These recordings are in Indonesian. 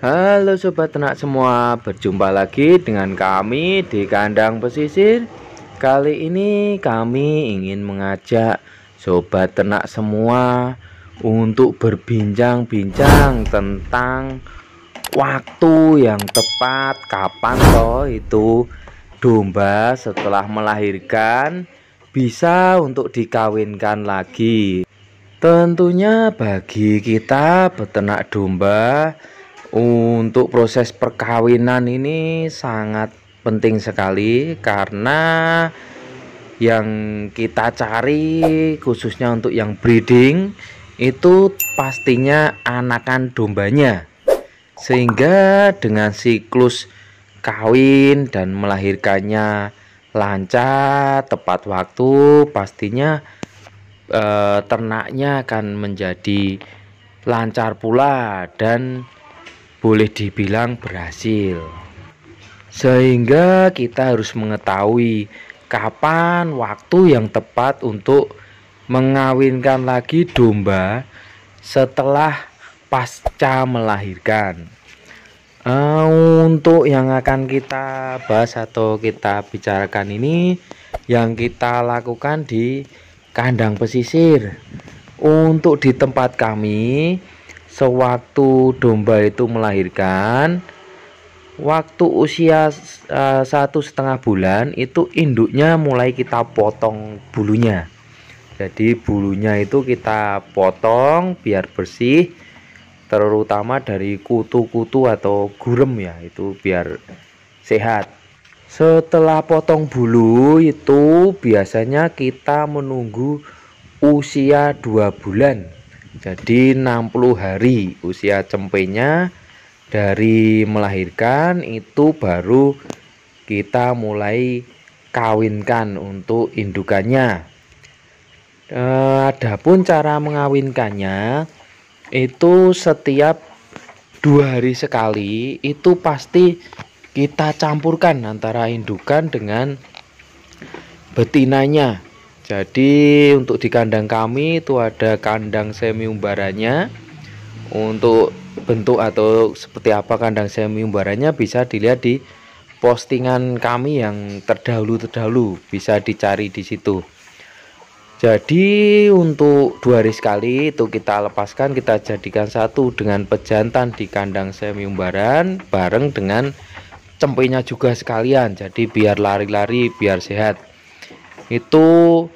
Halo sobat ternak semua, berjumpa lagi dengan kami di kandang pesisir. Kali ini kami ingin mengajak sobat ternak semua untuk berbincang-bincang tentang waktu yang tepat kapan toh itu domba setelah melahirkan bisa untuk dikawinkan lagi. Tentunya bagi kita peternak domba untuk proses perkawinan ini sangat penting sekali karena yang kita cari khususnya untuk yang breeding itu pastinya anakan dombanya sehingga dengan siklus kawin dan melahirkannya lancar tepat waktu pastinya eh, ternaknya akan menjadi lancar pula dan boleh dibilang berhasil. Sehingga kita harus mengetahui kapan waktu yang tepat untuk mengawinkan lagi domba setelah pasca melahirkan. Uh, untuk yang akan kita bahas atau kita bicarakan ini yang kita lakukan di kandang pesisir. Untuk di tempat kami sewaktu domba itu melahirkan waktu usia e, satu setengah bulan itu induknya mulai kita potong bulunya jadi bulunya itu kita potong biar bersih terutama dari kutu-kutu atau gurem ya itu biar sehat setelah potong bulu itu biasanya kita menunggu usia dua bulan jadi 60 hari usia cempenya dari melahirkan itu baru kita mulai kawinkan untuk indukannya eh, adapun cara mengawinkannya itu setiap dua hari sekali itu pasti kita campurkan antara indukan dengan betinanya jadi untuk di kandang kami itu ada kandang semi umbarannya. Untuk bentuk atau seperti apa kandang semi umbarannya bisa dilihat di postingan kami yang terdahulu-terdahulu bisa dicari di situ. Jadi untuk dua hari sekali itu kita lepaskan kita jadikan satu dengan pejantan di kandang semi umbaran bareng dengan cempenya juga sekalian. Jadi biar lari-lari biar sehat. Itu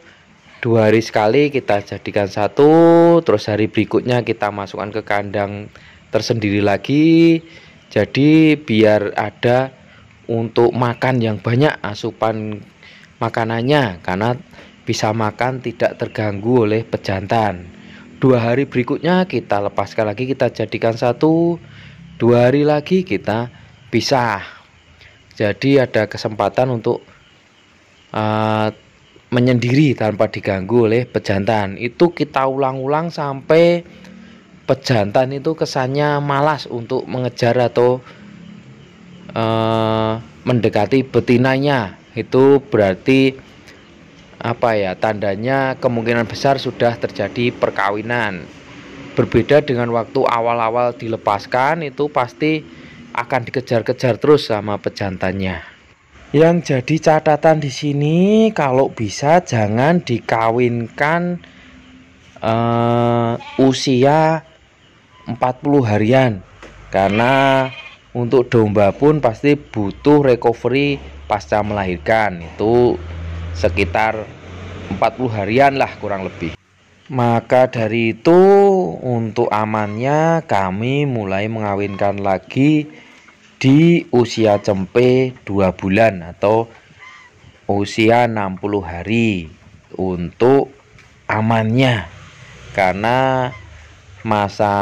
dua hari sekali kita jadikan satu terus hari berikutnya kita masukkan ke kandang tersendiri lagi jadi biar ada untuk makan yang banyak asupan makanannya karena bisa makan tidak terganggu oleh pejantan dua hari berikutnya kita lepaskan lagi kita jadikan satu dua hari lagi kita pisah jadi ada kesempatan untuk uh, menyendiri tanpa diganggu oleh pejantan itu kita ulang-ulang sampai pejantan itu kesannya malas untuk mengejar atau uh, mendekati betinanya itu berarti apa ya tandanya kemungkinan besar sudah terjadi perkawinan berbeda dengan waktu awal-awal dilepaskan itu pasti akan dikejar-kejar terus sama pejantannya yang jadi catatan di sini kalau bisa jangan dikawinkan uh, usia 40 harian karena untuk domba pun pasti butuh recovery pasca melahirkan itu sekitar 40 harian lah kurang lebih maka dari itu untuk amannya kami mulai mengawinkan lagi di usia cempe 2 bulan atau usia 60 hari untuk amannya karena masa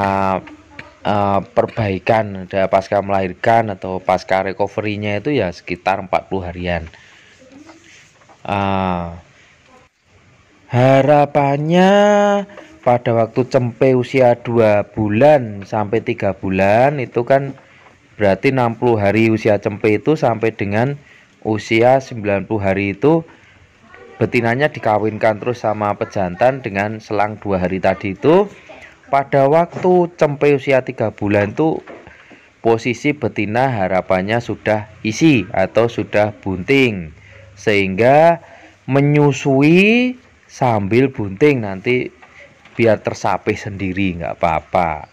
uh, perbaikan ada pasca melahirkan atau pasca recovery-nya itu ya sekitar 40 harian uh, harapannya pada waktu cempe usia 2 bulan sampai 3 bulan itu kan Berarti 60 hari usia cempe itu sampai dengan usia 90 hari itu betinanya dikawinkan terus sama pejantan dengan selang dua hari tadi itu pada waktu cempe usia tiga bulan itu posisi betina harapannya sudah isi atau sudah bunting sehingga menyusui sambil bunting nanti biar tersapih sendiri nggak apa-apa